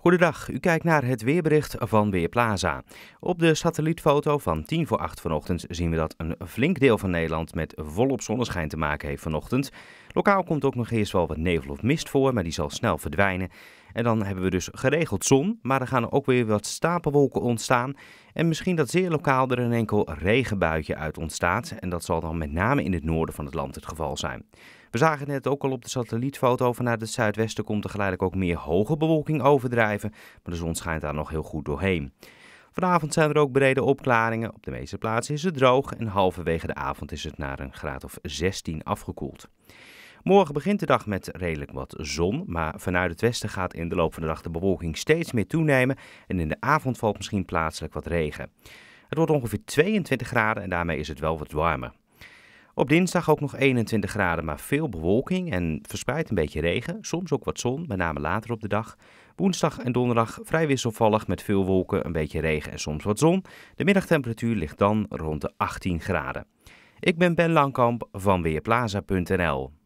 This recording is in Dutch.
Goedendag, u kijkt naar het weerbericht van Weerplaza. Op de satellietfoto van 10 voor 8 vanochtend zien we dat een flink deel van Nederland met volop zonneschijn te maken heeft vanochtend. Lokaal komt ook nog eerst wel wat nevel of mist voor, maar die zal snel verdwijnen. En dan hebben we dus geregeld zon, maar er gaan ook weer wat stapelwolken ontstaan. En misschien dat zeer lokaal er een enkel regenbuitje uit ontstaat. En dat zal dan met name in het noorden van het land het geval zijn. We zagen net ook al op de satellietfoto. Vanuit het zuidwesten komt er geleidelijk ook meer hoge bewolking overdrijven. Maar de zon schijnt daar nog heel goed doorheen. Vanavond zijn er ook brede opklaringen. Op de meeste plaatsen is het droog en halverwege de avond is het naar een graad of 16 afgekoeld. Morgen begint de dag met redelijk wat zon, maar vanuit het westen gaat in de loop van de dag de bewolking steeds meer toenemen en in de avond valt misschien plaatselijk wat regen. Het wordt ongeveer 22 graden en daarmee is het wel wat warmer. Op dinsdag ook nog 21 graden, maar veel bewolking en verspreid een beetje regen. Soms ook wat zon, met name later op de dag. Woensdag en donderdag vrij wisselvallig met veel wolken, een beetje regen en soms wat zon. De middagtemperatuur ligt dan rond de 18 graden. Ik ben Ben Langkamp van Weerplaza.nl.